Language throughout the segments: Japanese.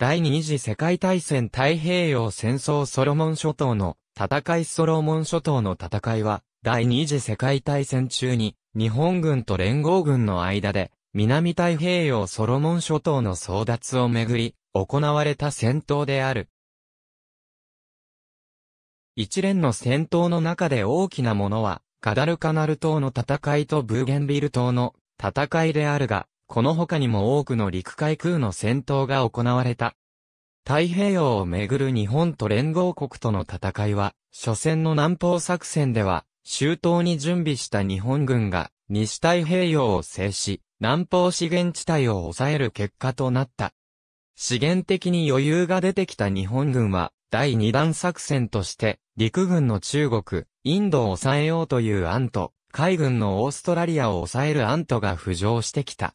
第二次世界大戦太平洋戦争ソロモン諸島の戦いソロモン諸島の戦いは、第二次世界大戦中に、日本軍と連合軍の間で、南太平洋ソロモン諸島の争奪をめぐり、行われた戦闘である。一連の戦闘の中で大きなものは、ガダルカナル島の戦いとブーゲンビル島の戦いであるが、この他にも多くの陸海空の戦闘が行われた。太平洋をめぐる日本と連合国との戦いは、初戦の南方作戦では、周到に準備した日本軍が、西太平洋を制し、南方資源地帯を抑える結果となった。資源的に余裕が出てきた日本軍は、第二弾作戦として、陸軍の中国、インドを抑えようという案と、海軍のオーストラリアを抑える案とが浮上してきた。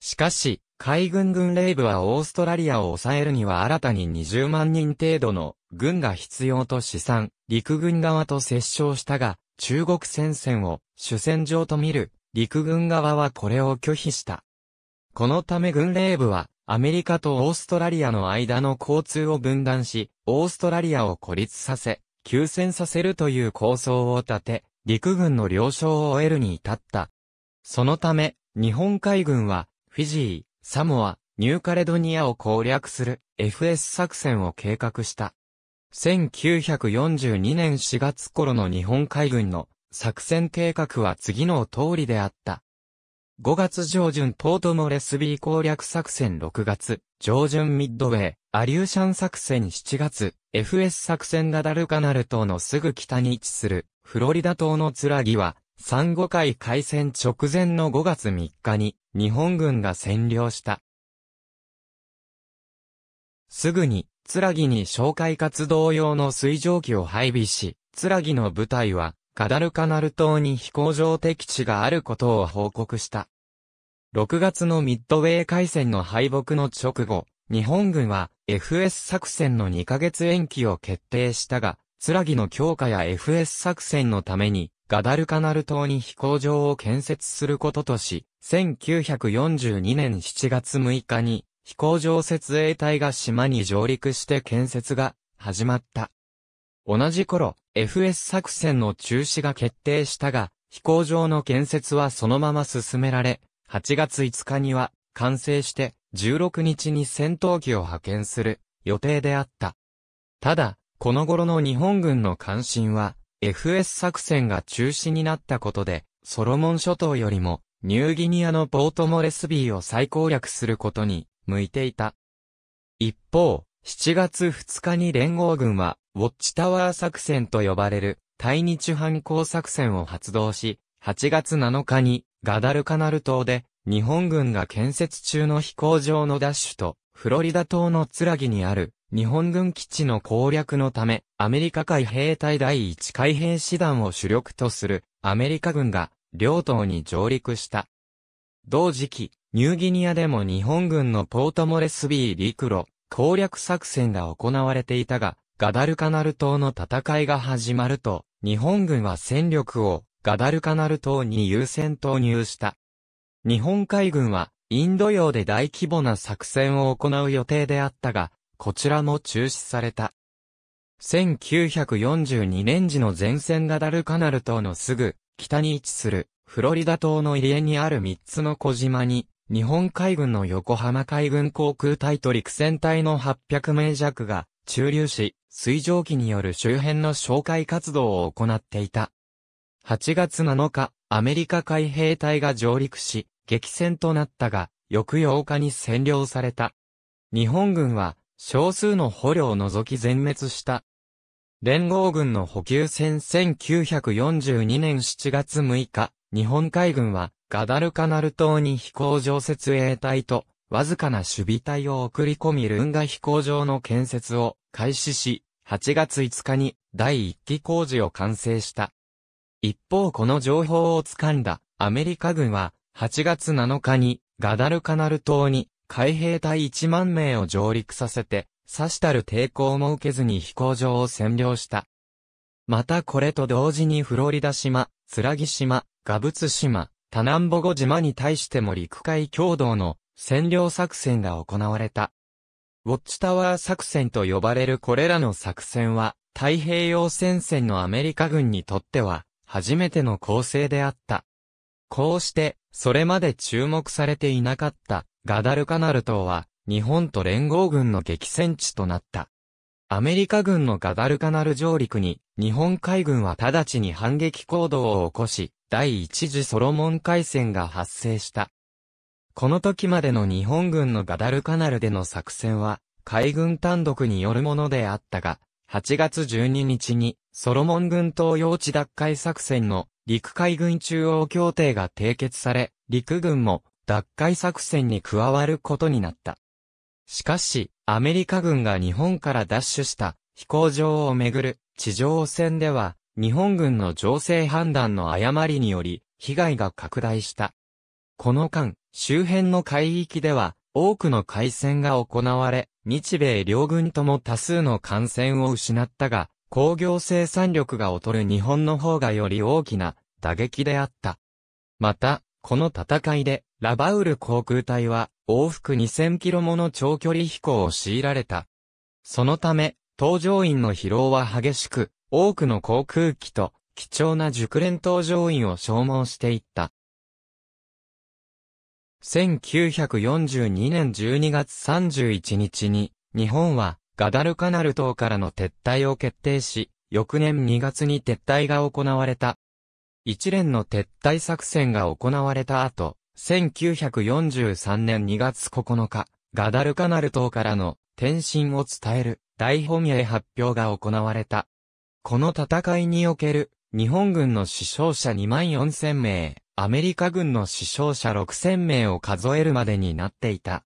しかし、海軍軍令部はオーストラリアを抑えるには新たに20万人程度の軍が必要と試算、陸軍側と折衝したが、中国戦線を主戦場と見る陸軍側はこれを拒否した。このため軍令部はアメリカとオーストラリアの間の交通を分断し、オーストラリアを孤立させ、休戦させるという構想を立て、陸軍の了承を得るに至った。そのため、日本海軍はフィジー、サモア、ニューカレドニアを攻略する FS 作戦を計画した。1942年4月頃の日本海軍の作戦計画は次の通りであった。5月上旬ポートモレスビー攻略作戦6月、上旬ミッドウェイ、アリューシャン作戦7月、FS 作戦がダルカナル島のすぐ北に位置する、フロリダ島のツラギは、産後回海戦直前の5月3日に日本軍が占領した。すぐに、つらぎに紹介活動用の水蒸気を配備し、つらぎの部隊は、ガダルカナル島に飛行場敵地があることを報告した。6月のミッドウェー海戦の敗北の直後、日本軍は FS 作戦の2ヶ月延期を決定したが、つらぎの強化や FS 作戦のためにガダルカナル島に飛行場を建設することとし、1942年7月6日に飛行場設営隊が島に上陸して建設が始まった。同じ頃、FS 作戦の中止が決定したが、飛行場の建設はそのまま進められ、8月5日には完成して16日に戦闘機を派遣する予定であった。ただ、この頃の日本軍の関心は FS 作戦が中止になったことで、ソロモン諸島よりも、ニューギニアのポートモレスビーを再攻略することに、向いていた。一方、7月2日に連合軍は、ウォッチタワー作戦と呼ばれる、対日反抗作戦を発動し、8月7日に、ガダルカナル島で、日本軍が建設中の飛行場のダッシュと、フロリダ島のツラギにある日本軍基地の攻略のため、アメリカ海兵隊第一海兵師団を主力とするアメリカ軍が両島に上陸した。同時期、ニューギニアでも日本軍のポートモレスビー陸路攻略作戦が行われていたが、ガダルカナル島の戦いが始まると、日本軍は戦力をガダルカナル島に優先投入した。日本海軍はインド洋で大規模な作戦を行う予定であったが、こちらも中止された。1942年時の前線がダルカナル島のすぐ北に位置するフロリダ島の入江にある3つの小島に日本海軍の横浜海軍航空隊と陸戦隊の800名弱が駐留し、水蒸気による周辺の紹介活動を行っていた。8月7日、アメリカ海兵隊が上陸し、激戦となったが、翌8日に占領された。日本軍は、少数の捕虜を除き全滅した。連合軍の補給船1942年7月6日、日本海軍は、ガダルカナル島に飛行場設営隊と、わずかな守備隊を送り込みルンガ飛行場の建設を開始し、8月5日に第1期工事を完成した。一方この情報をつかんだアメリカ軍は8月7日に、ガダルカナル島に、海兵隊1万名を上陸させて、刺したる抵抗も受けずに飛行場を占領した。またこれと同時にフロリダ島、ツラギ島、ガブツ島、タナンボゴ島に対しても陸海共同の占領作戦が行われた。ウォッチタワー作戦と呼ばれるこれらの作戦は、太平洋戦線のアメリカ軍にとっては、初めての構成であった。こうして、それまで注目されていなかったガダルカナル島は、日本と連合軍の激戦地となった。アメリカ軍のガダルカナル上陸に、日本海軍は直ちに反撃行動を起こし、第一次ソロモン海戦が発生した。この時までの日本軍のガダルカナルでの作戦は、海軍単独によるものであったが、8月12日に、ソロモン軍島用地奪回作戦の陸海軍中央協定が締結され、陸軍も奪回作戦に加わることになった。しかし、アメリカ軍が日本から奪取した飛行場をめぐる地上戦では、日本軍の情勢判断の誤りにより、被害が拡大した。この間、周辺の海域では、多くの海戦が行われ、日米両軍とも多数の艦船を失ったが、工業生産力が劣る日本の方がより大きな打撃であった。また、この戦いで、ラバウル航空隊は、往復2000キロもの長距離飛行を強いられた。そのため、搭乗員の疲労は激しく、多くの航空機と、貴重な熟練搭乗員を消耗していった。1942年12月31日に、日本は、ガダルカナル島からの撤退を決定し、翌年2月に撤退が行われた。一連の撤退作戦が行われた後、1943年2月9日、ガダルカナル島からの転身を伝える大本営発表が行われた。この戦いにおける日本軍の死傷者2万4千名、アメリカ軍の死傷者6千名を数えるまでになっていた。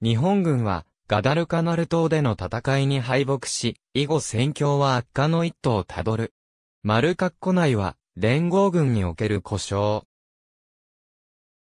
日本軍はガダルカナル島での戦いに敗北し、以後戦況は悪化の一途をたどる。丸括弧内は、連合軍における故障。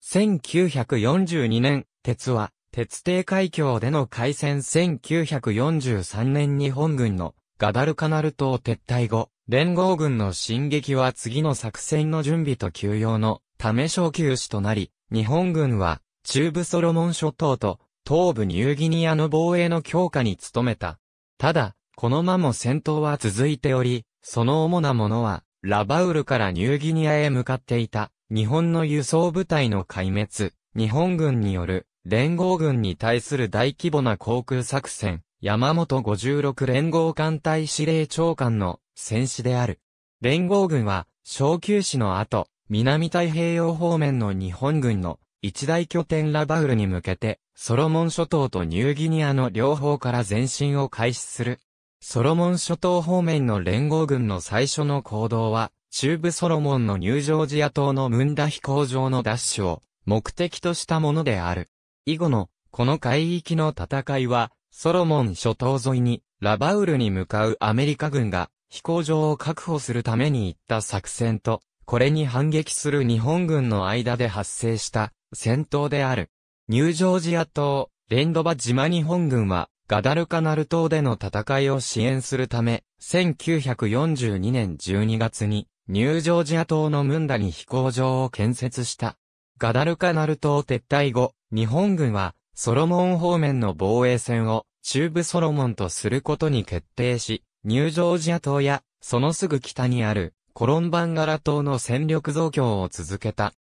1942年、鉄は、鉄帝海峡での海戦1943年日本軍のガダルカナル島撤退後、連合軍の進撃は次の作戦の準備と休養のため小休止となり、日本軍は中部ソロモン諸島と東部ニューギニアの防衛の強化に努めた。ただ、この間も戦闘は続いており、その主なものは、ラバウルからニューギニアへ向かっていた、日本の輸送部隊の壊滅、日本軍による、連合軍に対する大規模な航空作戦、山本56連合艦隊司令長官の戦死である。連合軍は、小休止の後、南太平洋方面の日本軍の一大拠点ラバウルに向けて、ソロモン諸島とニューギニアの両方から前進を開始する。ソロモン諸島方面の連合軍の最初の行動は、中部ソロモンのニュージョージア島のムンダ飛行場の奪取を目的としたものである。以後の、この海域の戦いは、ソロモン諸島沿いに、ラバウルに向かうアメリカ軍が、飛行場を確保するために行った作戦と、これに反撃する日本軍の間で発生した戦闘である。ニュージョージア島、レンドバ島日本軍は、ガダルカナル島での戦いを支援するため、1942年12月に、ニュージョージア島のムンダに飛行場を建設した。ガダルカナル島撤退後、日本軍は、ソロモン方面の防衛線を、中部ソロモンとすることに決定し、ニュージョージア島や、そのすぐ北にある、コロンバンガラ島の戦力増強を続けた。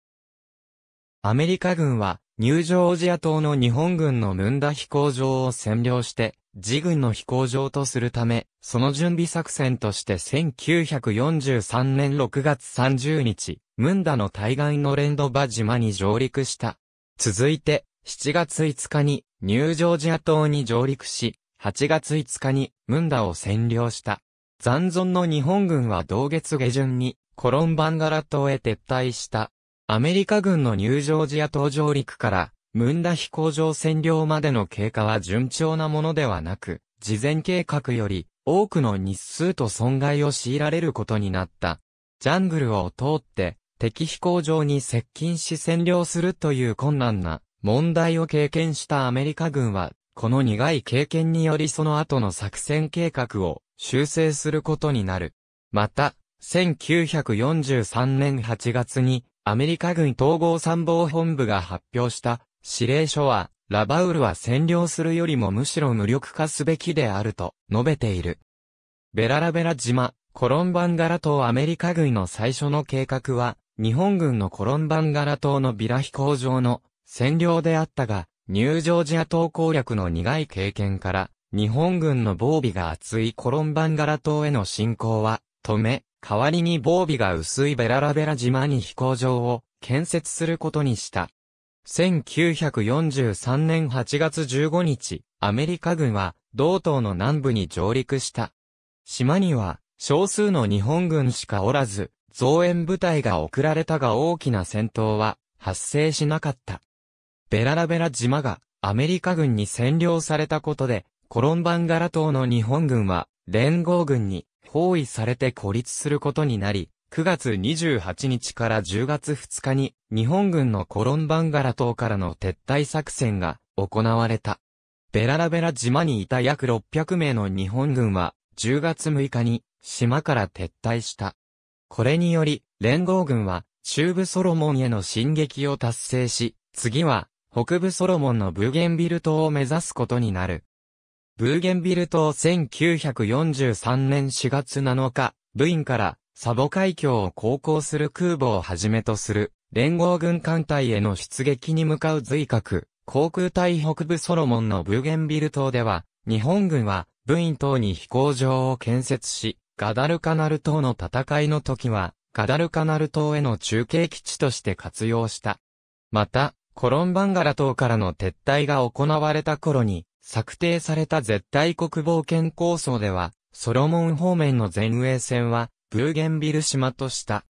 アメリカ軍は、ニュージョージア島の日本軍のムンダ飛行場を占領して、自軍の飛行場とするため、その準備作戦として1943年6月30日、ムンダの対岸のレンドバ島に上陸した。続いて、7月5日にニュージョージア島に上陸し、8月5日にムンダを占領した。残存の日本軍は同月下旬にコロンバンガラ島へ撤退した。アメリカ軍のニュージョージア登上陸から、ムンダ飛行場占領までの経過は順調なものではなく、事前計画より多くの日数と損害を強いられることになった。ジャングルを通って敵飛行場に接近し占領するという困難な問題を経験したアメリカ軍は、この苦い経験によりその後の作戦計画を修正することになる。また、1943年8月にアメリカ軍統合参謀本部が発表した指令書は、ラバウルは占領するよりもむしろ無力化すべきであると述べている。ベララベラ島、コロンバンガラ島アメリカ軍の最初の計画は、日本軍のコロンバンガラ島のビラ飛行場の占領であったが、ニュージョージア島攻略の苦い経験から、日本軍の防備が厚いコロンバンガラ島への侵攻は、止め、代わりに防備が薄いベララベラ島に飛行場を建設することにした。1943年8月15日、アメリカ軍は、道東の南部に上陸した。島には、少数の日本軍しかおらず、増援部隊が送られたが大きな戦闘は発生しなかった。ベララベラ島がアメリカ軍に占領されたことで、コロンバンガラ島の日本軍は連合軍に包囲されて孤立することになり、9月28日から10月2日に日本軍のコロンバンガラ島からの撤退作戦が行われた。ベララベラ島にいた約600名の日本軍は10月6日に島から撤退した。これにより連合軍は中部ソロモンへの進撃を達成し、次は北部ソロモンのブーゲンビル島を目指すことになる。ブーゲンビル島1943年4月7日、部員からサボ海峡を航行する空母をはじめとする連合軍艦隊への出撃に向かう随格、航空隊北部ソロモンのブーゲンビル島では、日本軍は部員島に飛行場を建設し、ガダルカナル島の戦いの時は、ガダルカナル島への中継基地として活用した。また、コロンバンガラ島からの撤退が行われた頃に、策定された絶対国防圏構想では、ソロモン方面の前衛戦は、ブーゲンビル島とした。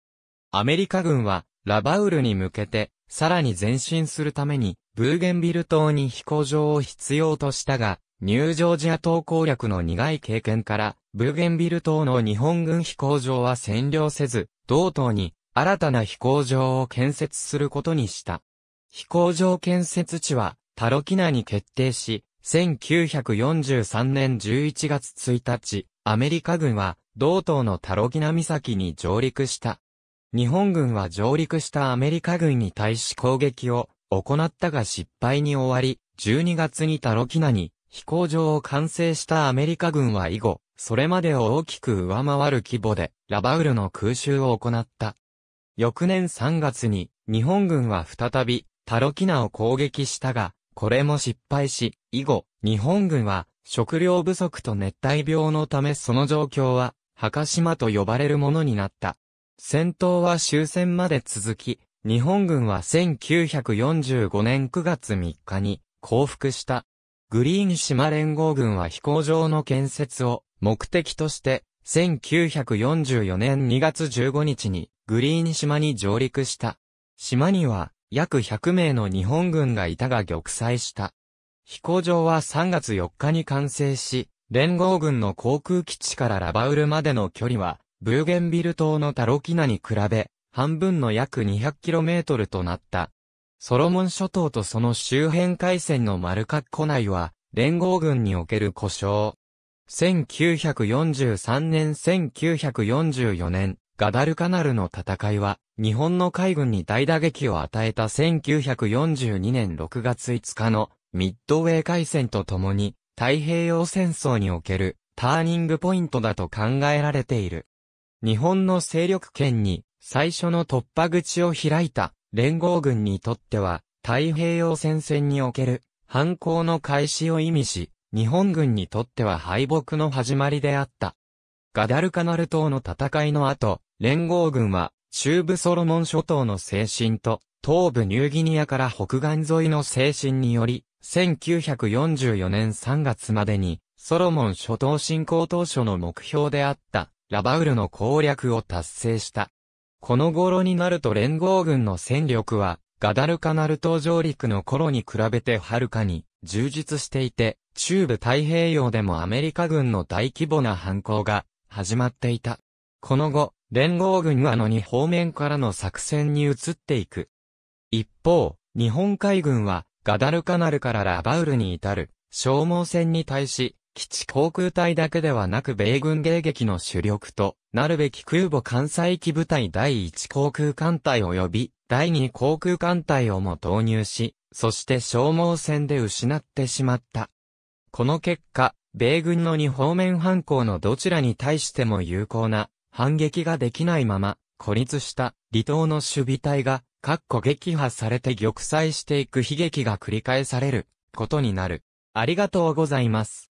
アメリカ軍は、ラバウルに向けて、さらに前進するために、ブーゲンビル島に飛行場を必要としたが、ニュージョージア島攻略の苦い経験から、ブーゲンビル島の日本軍飛行場は占領せず、同島に新たな飛行場を建設することにした。飛行場建設地は、タロキナに決定し、1943年11月1日、アメリカ軍は、同島のタロギナ岬に上陸した。日本軍は上陸したアメリカ軍に対し攻撃を行ったが失敗に終わり、12月にタロキナに飛行場を完成したアメリカ軍は以後、それまでを大きく上回る規模でラバウルの空襲を行った。翌年3月に日本軍は再びタロキナを攻撃したが、これも失敗し、以後、日本軍は、食料不足と熱帯病のためその状況は、墓島と呼ばれるものになった。戦闘は終戦まで続き、日本軍は1945年9月3日に降伏した。グリーン島連合軍は飛行場の建設を目的として、1944年2月15日にグリーン島に上陸した。島には約100名の日本軍がいたが玉砕した。飛行場は3月4日に完成し、連合軍の航空基地からラバウルまでの距離は、ブーゲンビル島のタロキナに比べ、半分の約 200km となった。ソロモン諸島とその周辺海戦のマルカッコ内は、連合軍における故障。1943年1944年、ガダルカナルの戦いは、日本の海軍に大打撃を与えた1942年6月5日のミッドウェー海戦とともに、太平洋戦争におけるターニングポイントだと考えられている。日本の勢力圏に最初の突破口を開いた連合軍にとっては太平洋戦線における反抗の開始を意味し、日本軍にとっては敗北の始まりであった。ガダルカナル島の戦いの後、連合軍は、中部ソロモン諸島の精神と、東部ニューギニアから北岸沿いの精神により、1944年3月までに、ソロモン諸島侵攻当初の目標であった、ラバウルの攻略を達成した。この頃になると連合軍の戦力は、ガダルカナル島上陸の頃に比べてはるかに充実していて、中部太平洋でもアメリカ軍の大規模な反抗が始まっていた。この後、連合軍はの2方面からの作戦に移っていく。一方、日本海軍は、ガダルカナルからラバウルに至る、消耗戦に対し、基地航空隊だけではなく米軍迎撃の主力となるべき空母艦載機部隊第1航空艦隊及び第2航空艦隊をも投入し、そして消耗戦で失ってしまった。この結果、米軍の2方面反攻のどちらに対しても有効な反撃ができないまま、孤立した離島の守備隊が、かっこ撃破されて玉砕していく悲劇が繰り返されることになる。ありがとうございます。